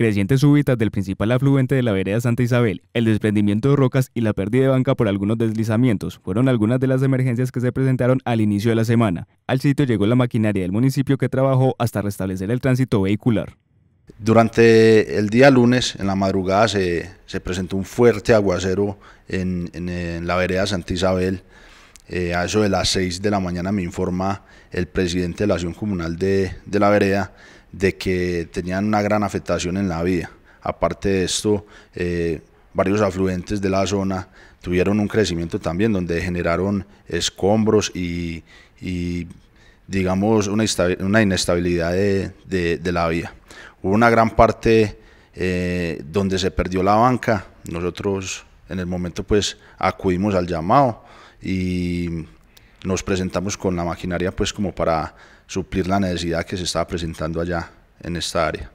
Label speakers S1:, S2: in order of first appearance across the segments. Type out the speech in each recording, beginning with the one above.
S1: crecientes súbitas del principal afluente de la vereda Santa Isabel, el desprendimiento de rocas y la pérdida de banca por algunos deslizamientos fueron algunas de las emergencias que se presentaron al inicio de la semana. Al sitio llegó la maquinaria del municipio que trabajó hasta restablecer el tránsito vehicular.
S2: Durante el día lunes, en la madrugada, se, presentó un fuerte aguacero en, la vereda Santa Isabel. Eh, a eso de las 6 de la mañana me informa el presidente de la acción comunal de la vereda de que tenían una gran afectación en la vía. Aparte de esto, eh, varios afluentes de la zona tuvieron un crecimiento también donde generaron escombros y, digamos, una, inestabilidad de, la vía. Hubo una gran parte eh, donde se perdió la banca. Nosotros en el momento pues acudimos al llamado y nos presentamos con la maquinaria pues como para suplir la necesidad que se estaba presentando allá en esta área.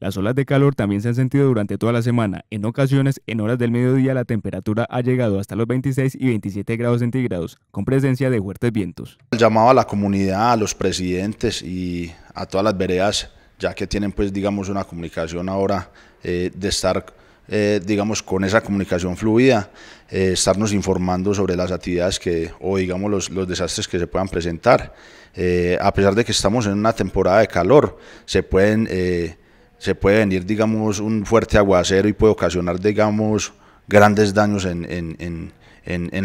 S1: Las olas de calor también se han sentido durante toda la semana. En ocasiones, en horas del mediodía, la temperatura ha llegado hasta los 26 y 27 grados centígrados, con presencia de fuertes vientos.
S2: llamado a la comunidad, a los presidentes y a todas las veredas, ya que tienen, pues, digamos, una comunicación ahora eh, de estar eh, digamos, con esa comunicación fluida, eh, estarnos informando sobre las actividades que, o digamos, los, desastres que se puedan presentar. Eh, a pesar de que estamos en una temporada de calor, se pueden... se puede venir, digamos, un fuerte aguacero y puede ocasionar, digamos, grandes daños en,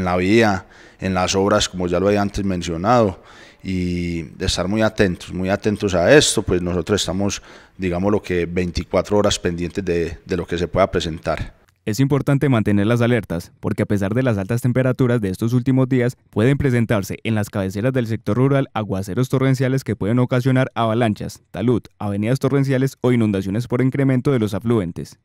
S2: la vía, en las obras, como ya lo había antes mencionado y de estar muy atentos, muy atentos a esto, pues nosotros estamos, digamos, lo que 24 horas pendientes de, de, lo que se pueda presentar.
S1: Es importante mantener las alertas, porque a pesar de las altas temperaturas de estos últimos días, pueden presentarse en las cabeceras del sector rural aguaceros torrenciales que pueden ocasionar avalanchas, talud, avenidas torrenciales o inundaciones por incremento de los afluentes.